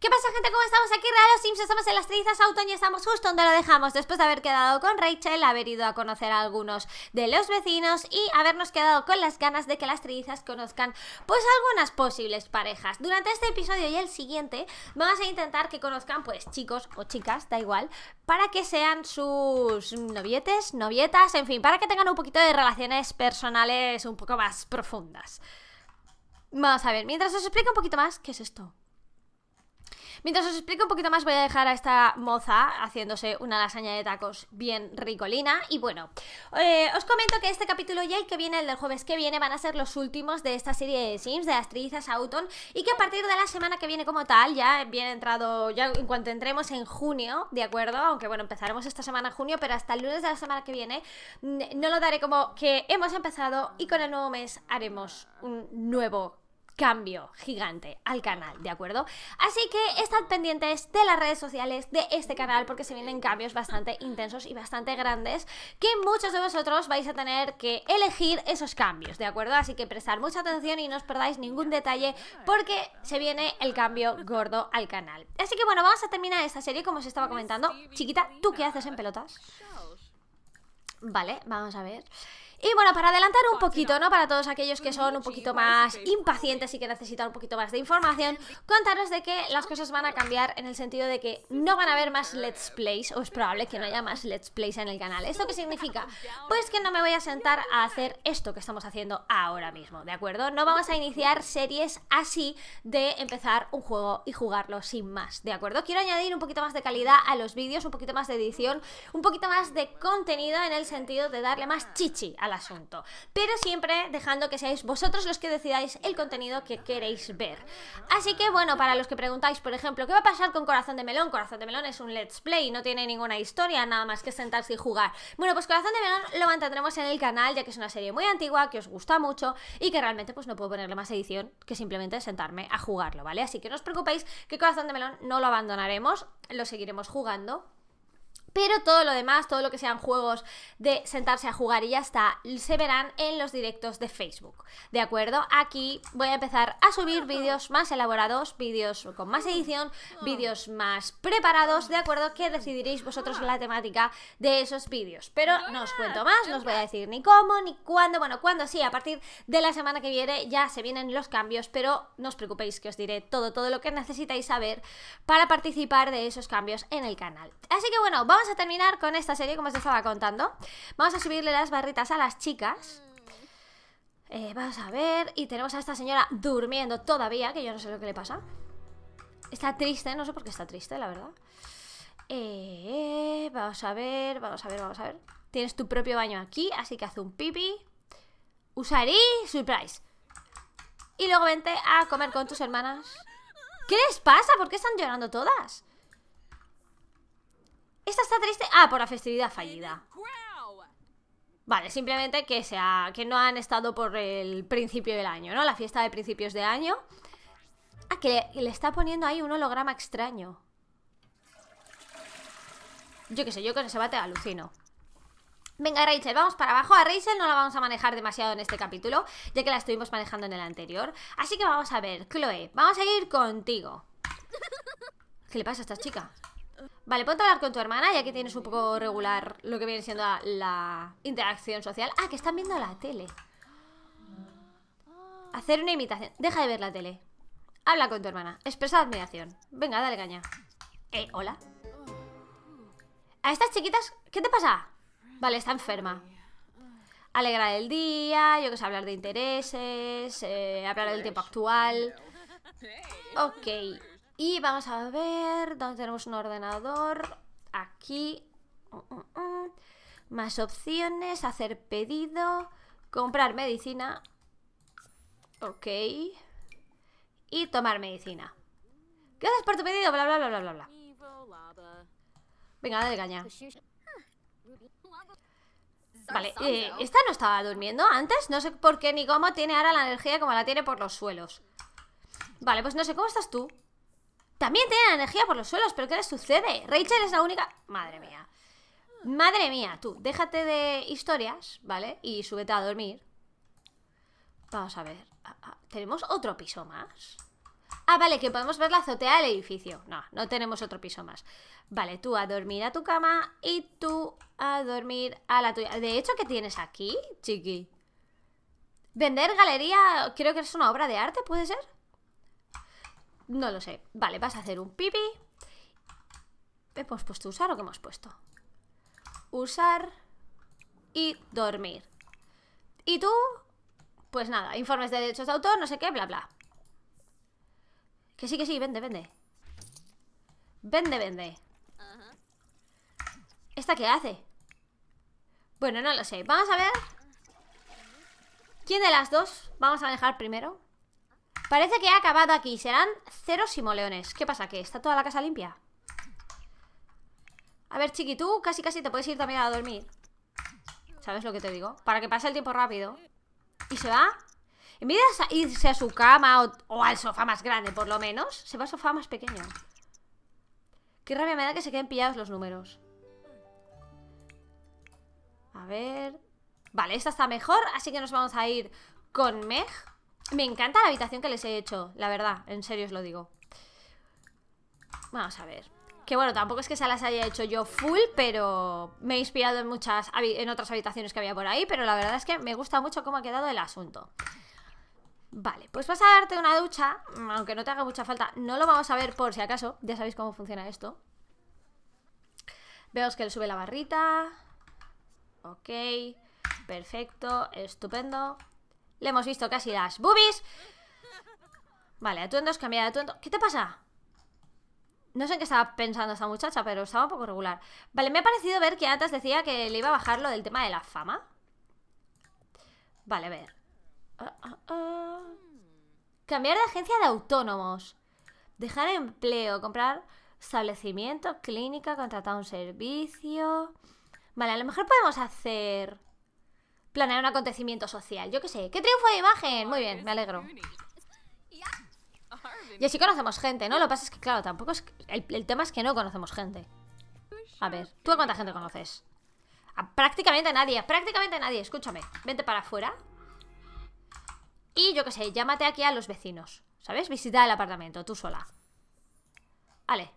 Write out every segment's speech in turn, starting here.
¿Qué pasa gente? ¿Cómo estamos aquí? Realos Sims, estamos en las trizas Auton y estamos justo donde lo dejamos después de haber quedado con Rachel, haber ido a conocer a algunos de los vecinos y habernos quedado con las ganas de que las trizas conozcan pues algunas posibles parejas. Durante este episodio y el siguiente vamos a intentar que conozcan pues chicos o chicas, da igual, para que sean sus novietes, novietas, en fin, para que tengan un poquito de relaciones personales un poco más profundas. Vamos a ver, mientras os explico un poquito más, ¿qué es esto? Mientras os explico un poquito más, voy a dejar a esta moza haciéndose una lasaña de tacos bien ricolina. Y bueno, eh, os comento que este capítulo ya y que viene, el del jueves que viene, van a ser los últimos de esta serie de Sims, de Astrid Auton, y que a partir de la semana que viene como tal, ya bien entrado, ya en cuanto entremos en junio, ¿de acuerdo? Aunque bueno, empezaremos esta semana junio, pero hasta el lunes de la semana que viene mm, no lo daré como que hemos empezado y con el nuevo mes haremos un nuevo cambio gigante al canal, ¿de acuerdo? Así que estad pendientes de las redes sociales de este canal porque se vienen cambios bastante intensos y bastante grandes que muchos de vosotros vais a tener que elegir esos cambios, ¿de acuerdo? Así que prestar mucha atención y no os perdáis ningún detalle porque se viene el cambio gordo al canal. Así que bueno, vamos a terminar esta serie como os estaba comentando. Chiquita, ¿tú qué haces en pelotas? Vale, vamos a ver. Y bueno, para adelantar un poquito, ¿no? Para todos aquellos que son un poquito más impacientes y que necesitan un poquito más de información, contaros de que las cosas van a cambiar en el sentido de que no van a haber más Let's Plays, o es probable que no haya más Let's Plays en el canal. ¿Esto qué significa? Pues que no me voy a sentar a hacer esto que estamos haciendo ahora mismo, ¿de acuerdo? No vamos a iniciar series así de empezar un juego y jugarlo sin más, ¿de acuerdo? Quiero añadir un poquito más de calidad a los vídeos, un poquito más de edición, un poquito más de contenido en el sentido de darle más chichi asunto. Pero siempre dejando que seáis vosotros los que decidáis el contenido que queréis ver. Así que bueno, para los que preguntáis, por ejemplo, ¿qué va a pasar con Corazón de Melón? Corazón de Melón es un let's play, no tiene ninguna historia, nada más que sentarse y jugar. Bueno, pues Corazón de Melón lo mantendremos en el canal, ya que es una serie muy antigua, que os gusta mucho y que realmente pues no puedo ponerle más edición que simplemente sentarme a jugarlo, ¿vale? Así que no os preocupéis que Corazón de Melón no lo abandonaremos, lo seguiremos jugando pero todo lo demás, todo lo que sean juegos de sentarse a jugar y ya está, se verán en los directos de Facebook. ¿De acuerdo? Aquí voy a empezar a subir vídeos más elaborados, vídeos con más edición, vídeos más preparados, ¿de acuerdo? Que decidiréis vosotros la temática de esos vídeos. Pero no os cuento más, no os voy a decir ni cómo, ni cuándo. Bueno, cuando sí, a partir de la semana que viene ya se vienen los cambios, pero no os preocupéis que os diré todo, todo lo que necesitáis saber para participar de esos cambios en el canal. Así que bueno, vamos vamos a terminar con esta serie, como os estaba contando. Vamos a subirle las barritas a las chicas. Eh, vamos a ver. Y tenemos a esta señora durmiendo todavía, que yo no sé lo que le pasa. Está triste, no sé por qué está triste, la verdad. Eh, vamos a ver, vamos a ver, vamos a ver. Tienes tu propio baño aquí, así que haz un pipi. Usaré surprise. Y luego vente a comer con tus hermanas. ¿Qué les pasa? ¿Por qué están llorando todas? Esta está triste. Ah, por la festividad fallida. Vale, simplemente que, sea, que no han estado por el principio del año, ¿no? La fiesta de principios de año. Ah, que le, está poniendo ahí un holograma extraño. Yo qué sé, yo con ese bate alucino. Venga, Rachel, vamos para abajo. A Rachel no la vamos a manejar demasiado en este capítulo, ya que la estuvimos manejando en el anterior. Así que vamos a ver, Chloe, vamos a ir contigo. ¿Qué le pasa a esta chica? Vale, ponte a hablar con tu hermana, ya que tienes un poco regular lo que viene siendo la, interacción social. Ah, que están viendo la tele. Hacer una imitación. Deja de ver la tele. Habla con tu hermana. Expresa admiración. Venga, dale caña. Eh, hola. A estas chiquitas, ¿qué te pasa? Vale, está enferma. Alegrar el día, yo que sé, hablar de intereses, eh, hablar del tiempo actual. Ok. Y vamos a ver, dónde tenemos un ordenador, aquí, uh, uh, uh. más opciones, hacer pedido, comprar medicina, ok, y tomar medicina. ¿Qué haces por tu pedido, bla, bla, bla, bla, bla, bla. Venga, dale caña. Vale, eh, esta no estaba durmiendo antes, no sé por qué ni cómo tiene ahora la energía como la tiene por los suelos. Vale, pues no sé, ¿cómo estás tú? También tienen energía por los suelos, pero ¿qué les sucede? Rachel es la única... Madre mía. Madre mía, tú, déjate de historias, ¿vale? Y súbete a dormir. Vamos a ver. Ah, ah, ¿Tenemos otro piso más? Ah, vale, que podemos ver la azotea del edificio. No, no tenemos otro piso más. Vale, tú a dormir a tu cama y tú a dormir a la tuya. De hecho, ¿qué tienes aquí, chiqui? Vender galería, creo que es una obra de arte, ¿puede ser? No lo sé. Vale, vas a hacer un pipi. ¿Hemos puesto usar o qué hemos puesto? Usar y dormir. Y tú, pues nada, informes de derechos de autor, no sé qué, bla, bla. Que sí, que sí, vende, vende. Vende, vende. ¿Esta qué hace? Bueno, no lo sé. Vamos a ver. ¿Quién de las dos vamos a manejar primero? Parece que ha acabado aquí. Serán cero simoleones. ¿Qué pasa? ¿Qué? está toda la casa limpia? A ver, chiqui, tú casi casi te puedes ir también a dormir. ¿Sabes lo que te digo? Para que pase el tiempo rápido. ¿Y se va? En vez de irse a su cama o, o al sofá más grande, por lo menos, se va al sofá más pequeño. Qué rabia me da que se queden pillados los números. A ver... Vale, esta está mejor, así que nos vamos a ir con Meg. Me encanta la habitación que les he hecho, la verdad, en serio os lo digo. Vamos a ver. Que bueno, tampoco es que se las haya hecho yo full, pero me he inspirado en muchas en otras habitaciones que había por ahí, pero la verdad es que me gusta mucho cómo ha quedado el asunto. Vale, pues vas a darte una ducha, aunque no te haga mucha falta, no lo vamos a ver por si acaso, ya sabéis cómo funciona esto. Veos que le sube la barrita. Ok, perfecto, estupendo. Le hemos visto casi las boobies. Vale, atuendos, cambiar de atuendo. ¿Qué te pasa? No sé en qué estaba pensando esta muchacha, pero estaba un poco regular. Vale, me ha parecido ver que antes decía que le iba a bajar lo del tema de la fama. Vale, a ver. Ah, ah, ah. Cambiar de agencia de autónomos. Dejar empleo, comprar establecimiento, clínica, contratar un servicio. Vale, a lo mejor podemos hacer planear un acontecimiento social. Yo qué sé. ¡Qué triunfo de imagen! Muy bien, me alegro. Y así conocemos gente, ¿no? Lo que pasa es que, claro, tampoco es... El, tema es que no conocemos gente. A ver, ¿tú a cuánta gente conoces? prácticamente nadie, prácticamente nadie. Escúchame, vente para afuera. Y yo qué sé, llámate aquí a los vecinos. ¿Sabes? Visita el apartamento, tú sola. Vale.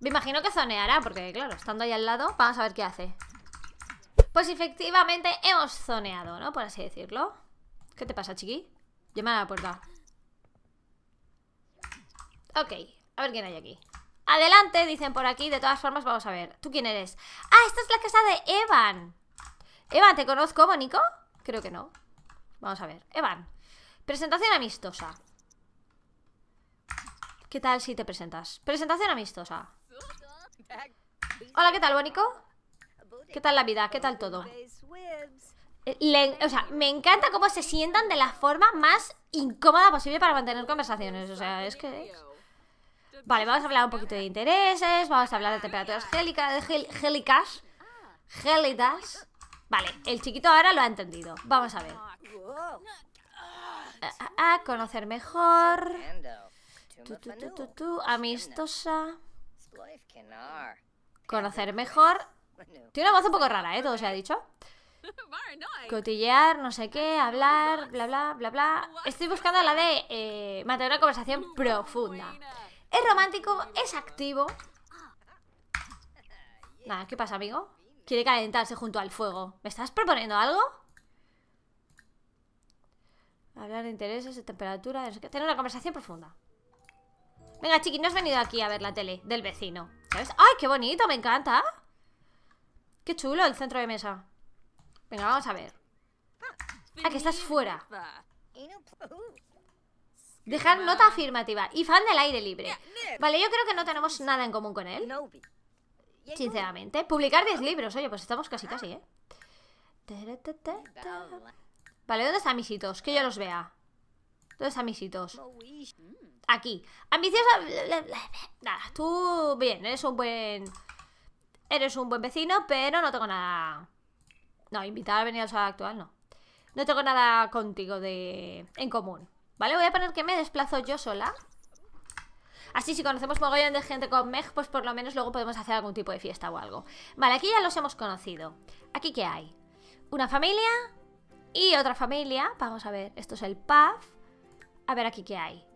Me imagino que zoneará, porque claro, estando ahí al lado, vamos a ver qué hace. Pues efectivamente hemos zoneado, ¿no? Por así decirlo. ¿Qué te pasa, chiqui? Llama a la puerta. Ok, a ver quién hay aquí. Adelante, dicen por aquí. De todas formas, vamos a ver. ¿Tú quién eres? Ah, esta es la casa de Evan. Evan, ¿te conozco, Bonico? Creo que no. Vamos a ver. Evan, presentación amistosa. ¿Qué tal si te presentas? Presentación amistosa. Hola, ¿qué tal, Bonico? ¿Qué tal la vida? ¿Qué tal todo? o sea, me encanta cómo se sientan de la forma más incómoda posible para mantener conversaciones. O sea, es que... Vale, vamos a hablar un poquito de intereses, vamos a hablar de temperaturas gélicas, gélicas, gélidas. Vale, el chiquito ahora lo ha entendido. Vamos a ver. A, conocer mejor. amistosa. Conocer mejor. Tiene una voz un poco rara, ¿eh? Todo se ha dicho. Cotillear, no sé qué, hablar, bla, bla, bla, bla. Estoy buscando la de eh, mantener una conversación profunda. Es romántico, es activo. Ah. Nada, ¿qué pasa, amigo? Quiere calentarse junto al fuego. ¿Me estás proponiendo algo? Hablar de intereses, de temperatura, de... tener una conversación profunda. Venga, chiqui, no has venido aquí a ver la tele del vecino. ¿Sabes? ¡Ay, qué bonito! Me encanta. Qué chulo el centro de mesa. Venga, vamos a ver. Ah, que estás fuera. Dejar nota afirmativa. Y fan del aire libre. Vale, yo creo que no tenemos nada en común con él. Sinceramente. Publicar 10 libros. Oye, pues estamos casi casi, ¿eh? Vale, ¿dónde están mis hitos? Que yo los vea. ¿Dónde están mis hitos? Aquí. Ambiciosa... Nada, tú... Bien, eres un buen... Eres un buen vecino, pero no tengo nada... No, invitar a venir la sala actual, no. No tengo nada contigo de... en común. ¿Vale? Voy a poner que me desplazo yo sola. Así si conocemos mogollón de gente con Meg, pues por lo menos luego podemos hacer algún tipo de fiesta o algo. Vale, aquí ya los hemos conocido. ¿Aquí qué hay? Una familia y otra familia. Vamos a ver, esto es el pub. A ver aquí qué hay.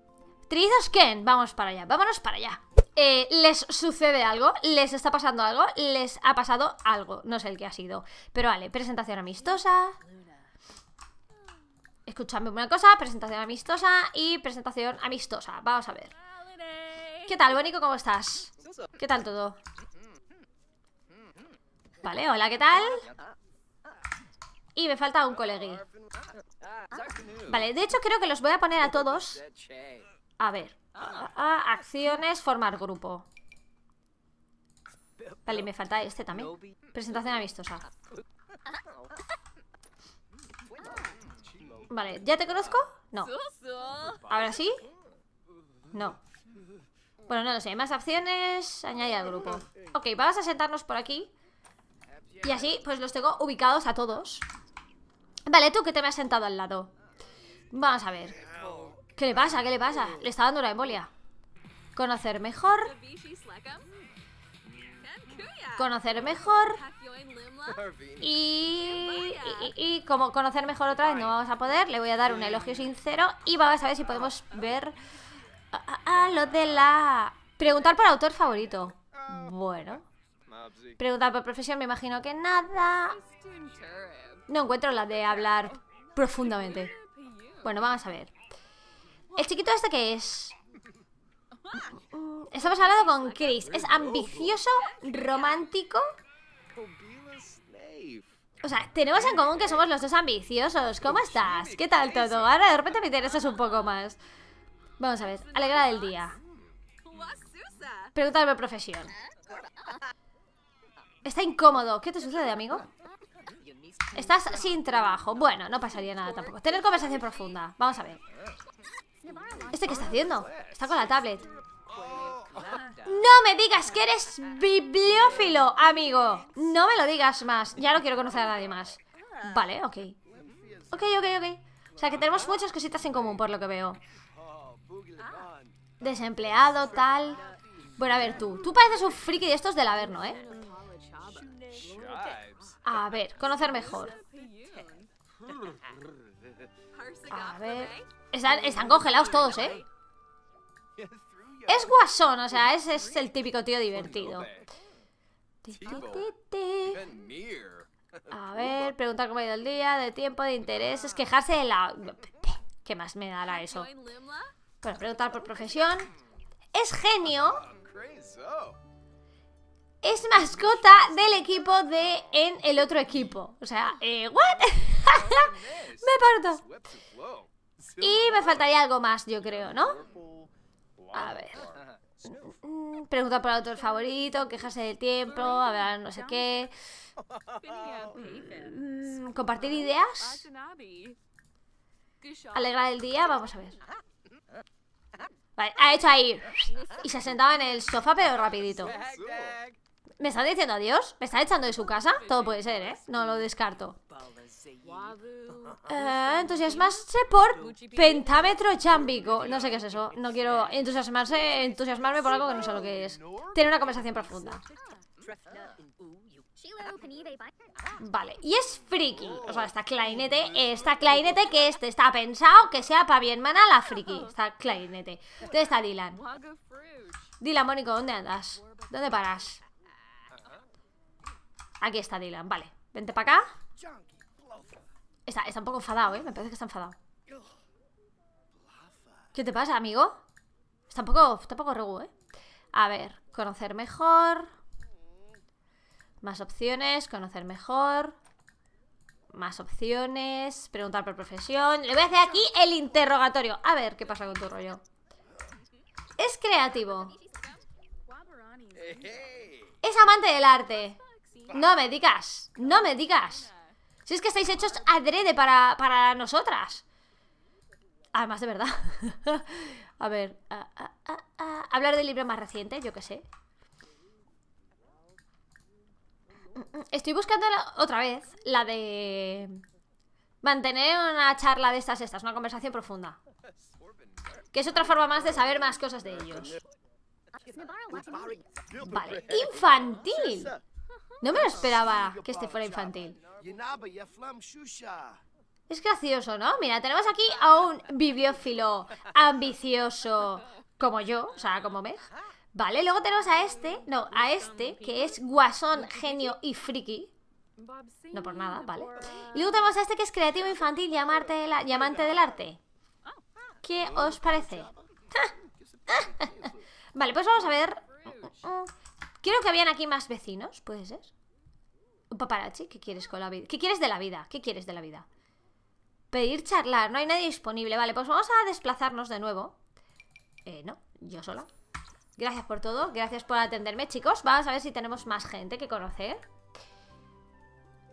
Trizos Ken, vamos para allá, vámonos para allá eh, les sucede algo, les está pasando algo, les ha pasado algo. No sé el que ha sido. Pero vale, presentación amistosa. Escuchadme una cosa, presentación amistosa y presentación amistosa. Vamos a ver. ¿Qué tal, Bonico? ¿Cómo estás? ¿Qué tal todo? Vale, hola, ¿qué tal? Y me falta un colegui. Vale, de hecho creo que los voy a poner a todos. A ver acciones, formar grupo. Vale, me falta este también. Presentación amistosa. Vale, ¿ya te conozco? No. ¿Ahora sí? No. Bueno, no lo sé. Más acciones Añadir al grupo. Ok, vamos a sentarnos por aquí. Y así, pues los tengo ubicados a todos. Vale, tú que te me has sentado al lado. Vamos a ver. ¿Qué le pasa? ¿Qué le pasa? Mm. Le está dando la embolia. Conocer mejor. Conocer mejor. Y, y, como conocer mejor otra vez no vamos a poder, le voy a dar un elogio sincero y vamos a ver si podemos ver ah, lo de la... Preguntar por autor favorito. Ah. Bueno. Ah, preguntar por profesión, me imagino que nada. No encuentro la de hablar profundamente. Bueno, vamos a ver. ¿El chiquito este qué es? Estamos hablando con Chris. Es ambicioso, romántico. O sea, tenemos en común que somos los dos ambiciosos. ¿Cómo estás? ¿Qué tal todo? Ahora de repente me interesas un poco más. Vamos a ver. Alegra del día. Pregúntame profesión. Está incómodo. ¿Qué te sucede, amigo? Estás sin trabajo. Bueno, no pasaría nada tampoco. Tener conversación profunda. Vamos a ver. ¿Este qué está haciendo? Está con la tablet. No me digas que eres bibliófilo, amigo. No me lo digas más. Ya no quiero conocer a nadie más. Vale, ok. Ok, ok, ok. O sea que tenemos muchas cositas en común, por lo que veo. Desempleado, tal. Bueno, a ver tú. Tú pareces un friki de estos del Averno, ¿eh? A ver, conocer mejor. Hmm. A ver... Están, congelados todos, ¿eh? Es guasón, o sea, ese es el típico tío divertido. A ver, preguntar cómo ha ido el día, de tiempo, de interés Es quejarse de la... ¿Qué más me dará eso? Bueno, preguntar por profesión. Es genio. Es mascota del equipo de en el otro equipo. O sea, eh, ¿what? ¡Me parto! Y me faltaría algo más, yo creo, ¿no? A ver. Mm, pregunta por el autor favorito, quejarse del tiempo, A ver, no sé qué. Mm, compartir ideas. Alegrar el día, vamos a ver. Vale, ha hecho ahí. Y se ha sentado en el sofá, pero rapidito. ¿Me está diciendo adiós? ¿Me está echando de su casa? Todo puede ser, ¿eh? No lo descarto. Eh, entusiasmarse por pentámetro chambico No sé qué es eso. No quiero entusiasmarse, entusiasmarme por algo que no sé lo que es. Tener una conversación profunda. Vale, y es friki. O sea, está clarinete, está clarinete que este está pensado que sea para bien hermana la friki. Está clarinete. ¿Dónde está Dylan? Dylan, Mónico, ¿dónde andas? ¿Dónde paras? Aquí está Dylan, vale. Vente para acá. Está, un poco enfadado, ¿eh? Me parece que está enfadado. ¿Qué te pasa, amigo? Está un poco, está poco ¿eh? A ver, conocer mejor. Más opciones, conocer mejor. Más opciones, preguntar por profesión. Le voy a hacer aquí el interrogatorio. A ver qué pasa con tu rollo. Es creativo. Eh, es amante del arte. No me digas, no me digas. Si es que estáis hechos adrede para, nosotras. Además, de verdad. a ver. hablar del libro más reciente, yo qué sé. Estoy buscando otra vez la de... Mantener una charla de estas, estas, una conversación profunda. Que es otra forma más de saber más cosas de ellos. Vale, infantil. No me lo esperaba que este fuera infantil. Es gracioso, ¿no? Mira, tenemos aquí a un bibliófilo ambicioso como yo, o sea, como Meg. Vale, luego tenemos a este, no, a este, que es guasón, genio y friki. No por nada, ¿vale? Y luego tenemos a este que es creativo infantil y amante, del arte. ¿Qué os parece? vale, pues vamos a ver. Quiero mm, mm, mm. que habían aquí más vecinos, puede ser paparazzi, ¿qué quieres con la vida? ¿Qué quieres de la vida? ¿Qué quieres de la vida? Pedir charlar, no hay nadie disponible. Vale, pues vamos a desplazarnos de nuevo. Eh, no, yo sola. Gracias por todo, gracias por atenderme, chicos. Vamos a ver si tenemos más gente que conocer.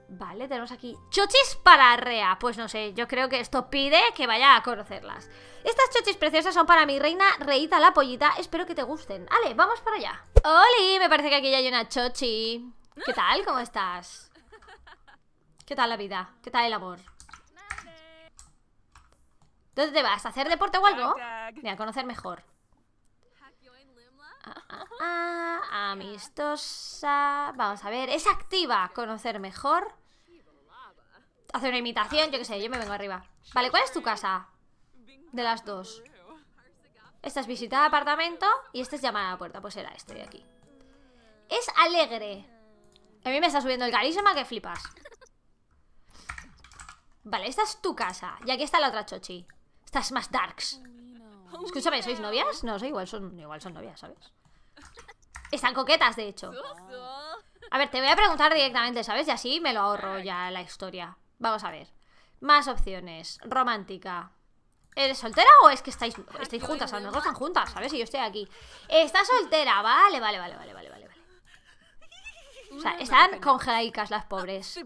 Vale, tenemos aquí chochis para Rea. Pues no sé, yo creo que esto pide que vaya a conocerlas. Estas chochis preciosas son para mi reina Reita la Pollita. Espero que te gusten. Vale, vamos para allá. ¡Oli! Me parece que aquí ya hay una chochi. ¿Qué tal? ¿Cómo estás? ¿Qué tal la vida? ¿Qué tal el amor? ¿Dónde te vas? hacer deporte o algo? Mira, conocer mejor. Ah, ah, ah, ah, amistosa. Vamos a ver. Es activa. Conocer mejor. Hacer una imitación, yo qué sé, yo me vengo arriba. Vale, ¿cuál es tu casa? De las dos. Esta es apartamento y esta es llamada a la puerta. Pues era este de aquí. Es alegre. A mí me está subiendo el carisma que flipas. Vale, esta es tu casa. Y aquí está la otra chochi. Estás más darks. Escúchame, ¿sois novias? No, igual son, igual son novias, ¿sabes? Están coquetas, de hecho. A ver, te voy a preguntar directamente, ¿sabes? Y así me lo ahorro ya la historia. Vamos a ver. Más opciones. Romántica. ¿Eres soltera o es que estáis, estáis juntas? A lo mejor están juntas, ¿sabes? Y yo estoy aquí. Está soltera, vale, vale, vale, vale, vale están congelaicas las pobres.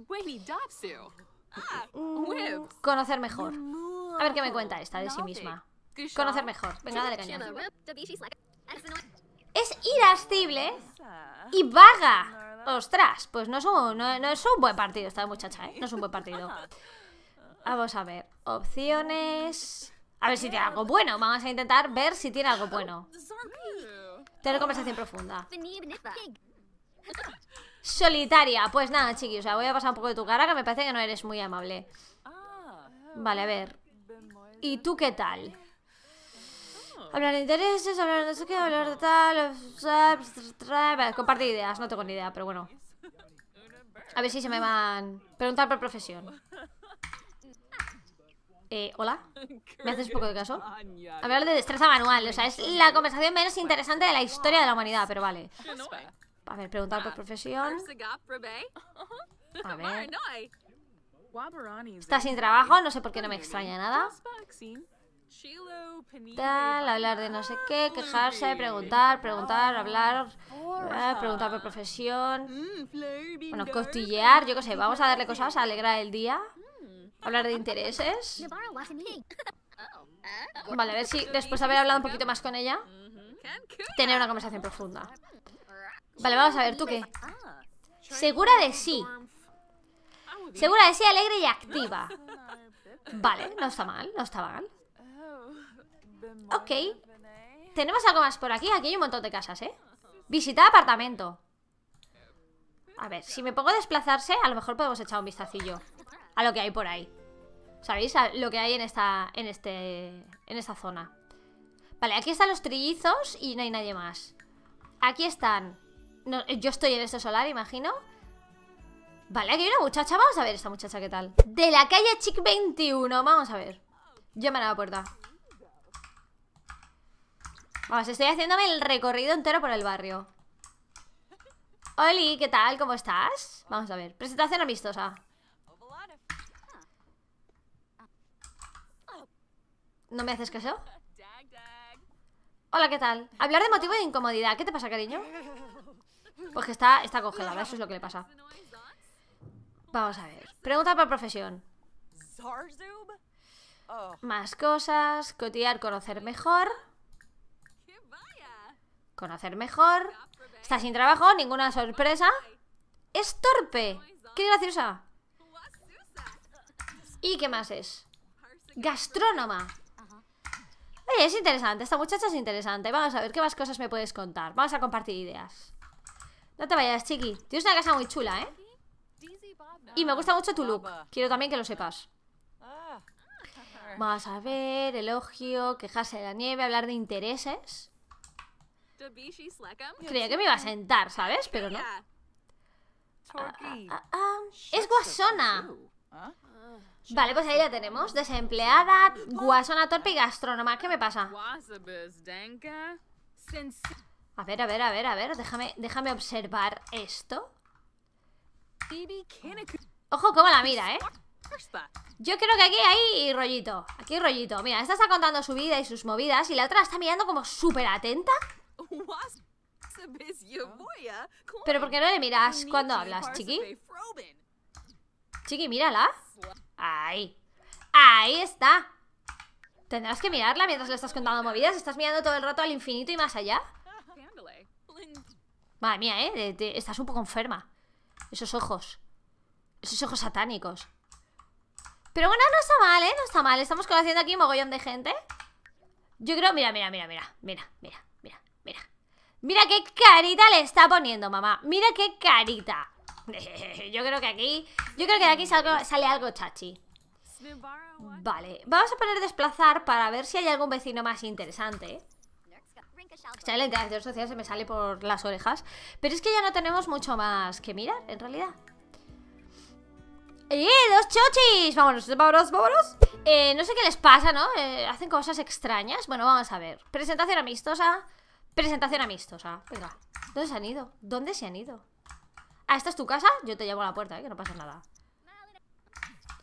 Ah, mm, conocer mejor. A ver qué me cuenta esta de sí misma. Conocer mejor. Venga, dale caña. Es irascible y vaga. Ostras, pues no es un, es un buen partido esta muchacha, ¿eh? No es un buen partido. Vamos a ver. Opciones. A ver si tiene algo bueno. Vamos a intentar ver si tiene algo bueno. Tener conversación profunda solitaria. Pues nada, chiqui, o sea, voy a pasar un poco de tu cara, que me parece que no eres muy amable. Vale, a ver. ¿Y tú qué tal? Hablar de intereses, hablar de no qué, hablar de tal... Pues, Compartir ideas, no tengo ni idea, pero bueno. A ver si se me van... Preguntar por profesión. Eh, ¿hola? ¿Me haces poco de caso? Hablar de destreza manual, o sea, es la conversación menos interesante de la historia de la humanidad, pero vale. A ver, preguntar por ah, profesión. A ver. Está sin trabajo, no sé por qué no me extraña nada. Tal, hablar de no sé qué, quejarse, preguntar, preguntar, oh, hablar, eh, preguntar por profesión. Mm, bueno, costillear, yo qué sé, vamos a darle cosas, a alegrar el día. Mm. Hablar de intereses. Vale, a ver si después de haber hablado un poquito más con ella, mm-hmm. tener una conversación profunda. Vale, vamos a ver, ¿tú qué? Ah. Segura de sí. Segura de sí, alegre y activa. Vale, no está mal, no está mal. Ok. Tenemos algo más por aquí. Aquí hay un montón de casas, ¿eh? Visita apartamento. A ver, si me pongo a desplazarse, a lo mejor podemos echar un vistacillo a lo que hay por ahí. ¿Sabéis? lo que hay en esta, en este, en esta zona. Vale, aquí están los trillizos y no hay nadie más. Aquí están eh, yo estoy en este solar, imagino. Vale, aquí hay una muchacha. Vamos a ver esta muchacha qué tal. De la calle Chic 21. Vamos a ver. Llaman a la puerta. Vamos, estoy haciéndome el recorrido entero por el barrio. Oli, ¿qué tal? ¿Cómo estás? Vamos a ver. Presentación amistosa. ¿No me haces caso? Hola, ¿qué tal? Hablar de motivo de incomodidad. ¿Qué te pasa, cariño? Pues que está, está congelada, eso es lo que le pasa. Vamos a ver. Pregunta por profesión. Oh. Más cosas. Cotillar, conocer mejor. Conocer mejor. Está sin trabajo, ninguna sorpresa. Es torpe. Qué graciosa. ¿Y qué más es? Gastrónoma. Oye, es interesante. Esta muchacha es interesante. Vamos a ver qué más cosas me puedes contar. Vamos a compartir ideas. No te vayas, chiqui. Tienes una casa muy chula, ¿eh? Y me gusta mucho tu look. Quiero también que lo sepas. Vamos a ver, elogio, quejarse de la nieve, hablar de intereses. Creía que me iba a sentar, ¿sabes? Pero no. Ah, ah, ah, ¡Es guasona! Vale, pues ahí la tenemos. Desempleada, guasona torpe y gastrónoma. ¿Qué me pasa? A ver, a ver, a ver, a ver, déjame, déjame observar esto. Ojo cómo la mira, ¿eh? Yo creo que aquí hay rollito Aquí rollito Mira, esta está contando su vida y sus movidas Y la otra la está mirando como súper atenta Pero ¿por qué no le miras cuando hablas, chiqui? Chiqui, mírala Ahí Ahí está Tendrás que mirarla mientras le estás contando movidas Estás mirando todo el rato al infinito y más allá Madre mía, ¿eh? estás un poco enferma. Esos ojos. Esos ojos satánicos. Pero bueno, no está mal, ¿eh? No está mal. Estamos conociendo aquí un mogollón de gente. Yo creo... Mira, mira, mira, mira. Mira, mira, mira, mira. Mira qué carita le está poniendo, mamá. Mira qué carita. yo creo que aquí... Yo creo que de aquí sale algo chachi. Vale. Vamos a poner desplazar para ver si hay algún vecino más interesante, ¿eh? Está la interacción social se me sale por las orejas. Pero es que ya no tenemos mucho más que mirar, en realidad. ¡Eh! ¡Dos chochis! Vámonos, vámonos, vámonos. Eh, no sé qué les pasa, ¿no? Eh, hacen cosas extrañas. Bueno, vamos a ver. Presentación amistosa. Presentación amistosa. Venga. ¿Dónde se han ido? ¿Dónde se han ido? Ah, ¿esta es tu casa? Yo te llamo a la puerta, ¿eh? que no pasa nada.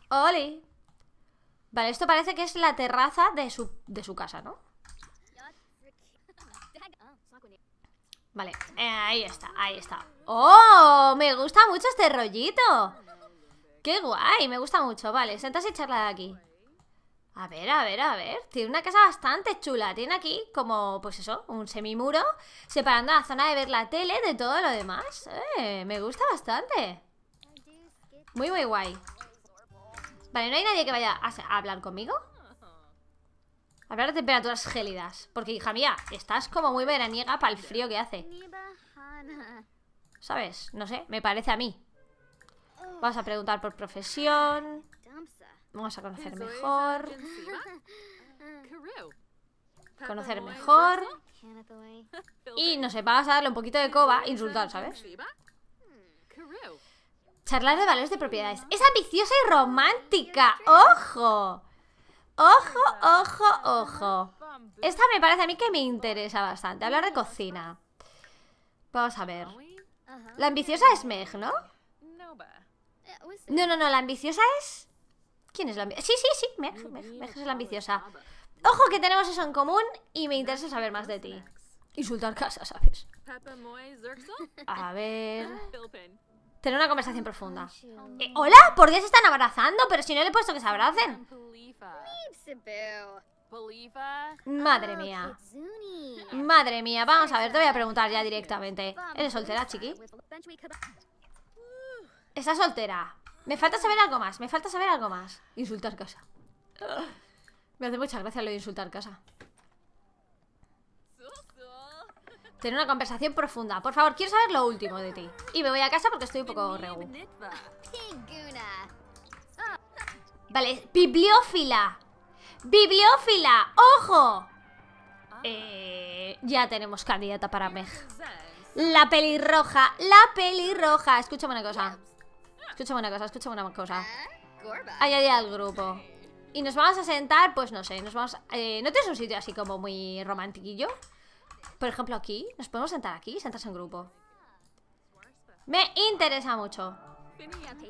¡Oli! Vale, esto parece que es la terraza de su casa, ¿no? Vale, eh, ahí está, ahí está ¡Oh! Me gusta mucho este rollito ¡Qué guay! Me gusta mucho Vale, sentarse y charla de aquí a ver, a ver, a ver. Tiene una casa bastante chula. Tiene aquí como, pues eso, un semimuro separando la zona de ver la tele de todo lo demás. Eh, me gusta bastante. Muy, muy guay. Vale, ¿no hay nadie que vaya a hablar conmigo? Hablar de temperaturas gélidas. Porque, hija mía, estás como muy veraniega para el frío que hace. ¿Sabes? No sé, me parece a mí. Vamos a preguntar por profesión. Vamos a conocer mejor. Conocer mejor. Y no sé, vamos a darle un poquito de coba, insultar, ¿sabes? Charlar de valores de propiedades. Es ambiciosa y romántica. ¡Ojo! Ojo, ojo, ojo. Esta me parece a mí que me interesa bastante. Hablar de cocina. Vamos a ver. La ambiciosa es Meg, ¿no? Eh, no, no, no, la ambiciosa es... ¿Quién es la ambiciosa? Sí, sí, sí, Meg, Meg, es la ambiciosa. Ojo que tenemos eso en común y me interesa saber más de ti. Insultar casa, ¿sabes? A ver... Tener una conversación profunda. Eh, ¿Hola? ¿Por qué se están abrazando? Pero si no le he puesto que se abracen. Madre ah, mía. Madre mía. Vamos a ver, te voy a preguntar ya directamente. ¿Eres soltera, chiqui? Estás soltera. Me falta saber algo más. Me falta saber algo más. Insultar casa. Me hace mucha gracia lo de insultar casa. Tener una conversación profunda. Por favor, quiero saber lo último de ti. Y me voy a casa porque estoy un poco regu. Vale, bibliófila. ¡Bibliófila! ¡Ojo! Eh, ya tenemos candidata para Meg. La pelirroja, la pelirroja. escucha una cosa. escucha una cosa, escucha una cosa. Añadir al grupo. Y nos vamos a sentar, pues no sé, nos vamos... Eh, ¿No tienes un sitio así como muy romantiquillo? Por ejemplo, aquí. Nos podemos sentar aquí, sentarse en grupo. Me interesa mucho.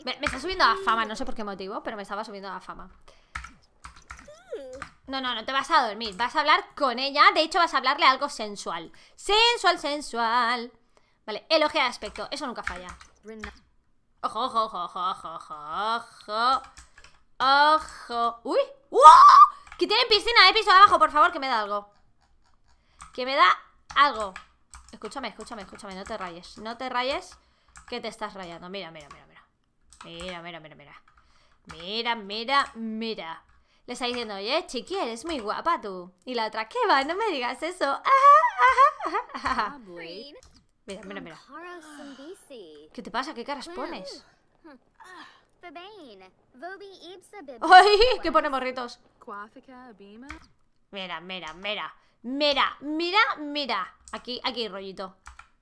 Me, está subiendo la fama, no sé por qué motivo, pero me estaba subiendo la fama. No, no, no te vas a dormir. Vas a hablar con ella. De hecho, vas a hablarle algo sensual. Sensual, sensual. Vale, elogia de aspecto. Eso nunca falla. Ojo, ojo, ojo, ojo, ojo, ¡Uy! ¡Uh! Que tienen piscina, ¿De piso abajo, por favor, que me da algo. Que me da algo. Escúchame, escúchame, escúchame, no te rayes. No te rayes que te estás rayando. Mira, mira, mira, mira. Mira, mira, mira, mira. Mira, mira, mira. Le está diciendo, oye, chiqui, eres muy guapa tú. Y la otra, ¿qué va? No me digas eso. Ajá, ajá, ah, Mira, mira, mira. ¿Qué te pasa? ¿Qué caras pones? Ah, ¡Ay! ¿Qué pone morritos? Mira, mira, mira. Mira, mira, mira. Aquí, aquí hay rollito.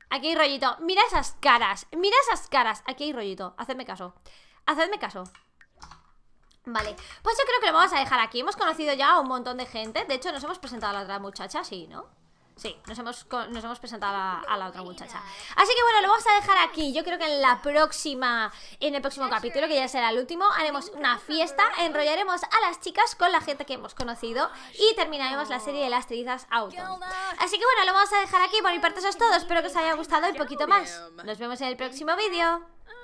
Aquí hay rollito. Mira esas caras. Mira esas caras. Aquí hay rollito. Hacedme caso. Hacedme caso. Vale, pues yo creo que lo vamos a dejar aquí. Hemos conocido ya a un montón de gente. De hecho, nos hemos presentado a la otra muchacha, sí, ¿no? Sí, nos hemos, nos hemos presentado a, la otra muchacha. Así que bueno, lo vamos a dejar aquí. Yo creo que en la próxima, en el próximo capítulo, que ya será el último, haremos una fiesta, enrollaremos a las chicas con la gente que hemos conocido y terminaremos la serie de las trizas auto. Así que bueno, lo vamos a dejar aquí. Por mi parte eso es todo. Espero que os haya gustado y poquito más. Nos vemos en el próximo vídeo.